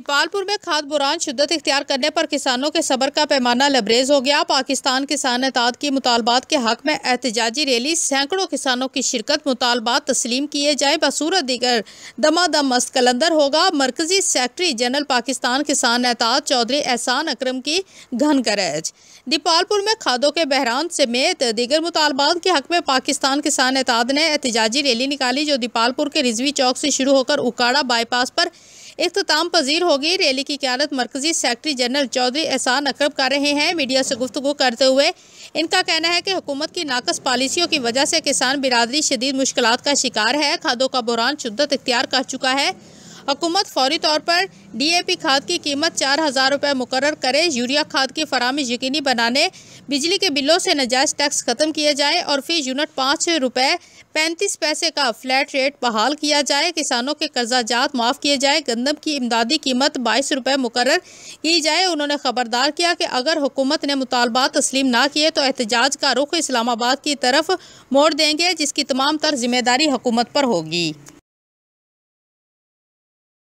दीपालपुर में खाद बुरान शिदत इख्तियार करने पर किसानों के सबर का पैमाना लबरेज हो गया पाकिस्तान किसान एताद की मुतालबात के हक में एहतजाजी रैली सैकड़ों किसानों की शिरकत मुतालबात तस्लीम किए जाए बसूरत दीगर दमादम मस्त कलंदर होगा मरकजी सेक्रटरी जनरल पाकिस्तान किसान एताद चौधरी एहसान अक्रम की घन गरज दीपालपुर में खादों के बहरान समेत दीगर मुतालबात के हक में पाकिस्तान किसान एताद ने एहतजाजी रैली निकाली जो दीपालपुर के रिजवी चौक से शुरू होकर उकाड़ा बाईपास पर अख्ताम तो पजीर होगी रैली की क्यादत मरकजी सेक्रटरी जनरल चौधरी एहसान अकरब कर रहे हैं मीडिया से गुफ्तु करते हुए इनका कहना है कि हुकूमत की नाकस पॉलिसियों की वजह से किसान बिरादरी शदीद मुश्किल का शिकार है खादों का बुरान शिदत इख्तियार कर चुका है हुकूमत फौरी तौर पर डीएपी खाद की कीमत चार हज़ार रुपये मुकर करे यूरिया खाद की फरहमी यकीनी बनाने बिजली के बिलों से नजायज़ टैक्स ख़त्म किया जाए और फी यूनिट पाँच रुपये पैंतीस पैसे का फ्लैट रेट बहाल किया जाए किसानों के कर्जाजात माफ़ किए जाए गंदम की इमदादी कीमत बाईस रुपये मुकर की जाए उन्होंने खबरदार किया कि अगर हुकूमत ने मुतालबात तस्लीम ना किए तो एहतजाज का रुख इस्लामाबाद की तरफ मोड़ देंगे जिसकी तमाम तर जिम्मेदारी हुकूमत पर होगी